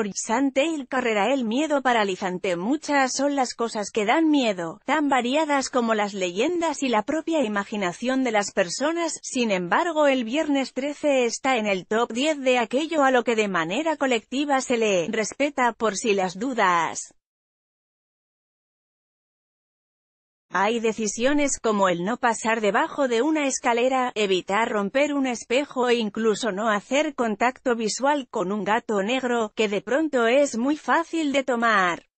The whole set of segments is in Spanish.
horizonte y carrera el miedo paralizante. Muchas son las cosas que dan miedo, tan variadas como las leyendas y la propia imaginación de las personas, sin embargo el viernes 13 está en el top 10 de aquello a lo que de manera colectiva se le respeta por si las dudas. Hay decisiones como el no pasar debajo de una escalera, evitar romper un espejo e incluso no hacer contacto visual con un gato negro, que de pronto es muy fácil de tomar.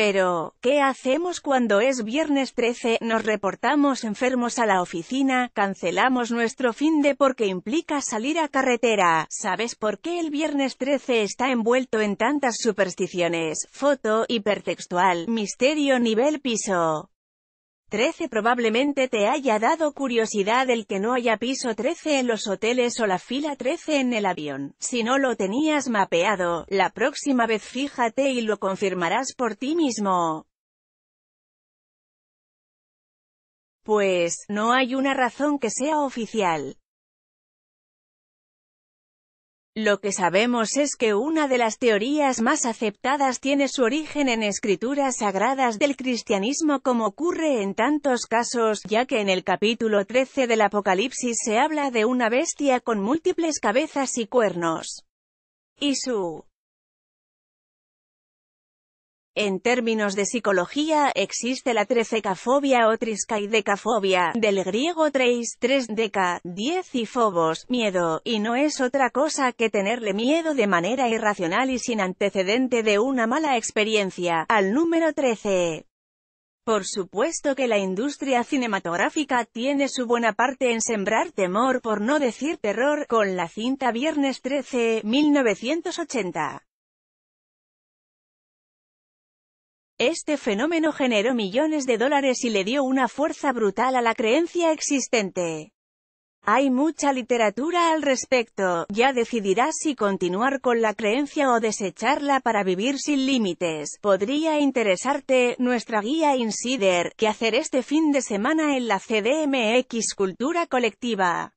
Pero, ¿qué hacemos cuando es viernes 13? Nos reportamos enfermos a la oficina, cancelamos nuestro fin de porque implica salir a carretera. ¿Sabes por qué el viernes 13 está envuelto en tantas supersticiones? Foto, hipertextual, misterio nivel piso. 13 Probablemente te haya dado curiosidad el que no haya piso 13 en los hoteles o la fila 13 en el avión. Si no lo tenías mapeado, la próxima vez fíjate y lo confirmarás por ti mismo. Pues, no hay una razón que sea oficial. Lo que sabemos es que una de las teorías más aceptadas tiene su origen en escrituras sagradas del cristianismo como ocurre en tantos casos, ya que en el capítulo 13 del Apocalipsis se habla de una bestia con múltiples cabezas y cuernos. Y su en términos de psicología, existe la trececafobia o triscaidecafobia, del griego treis, tres deca, diez y fobos, miedo, y no es otra cosa que tenerle miedo de manera irracional y sin antecedente de una mala experiencia, al número 13. Por supuesto que la industria cinematográfica tiene su buena parte en sembrar temor, por no decir terror, con la cinta Viernes 13, 1980. Este fenómeno generó millones de dólares y le dio una fuerza brutal a la creencia existente. Hay mucha literatura al respecto, ya decidirás si continuar con la creencia o desecharla para vivir sin límites. Podría interesarte, nuestra guía Insider, que hacer este fin de semana en la CDMX Cultura Colectiva.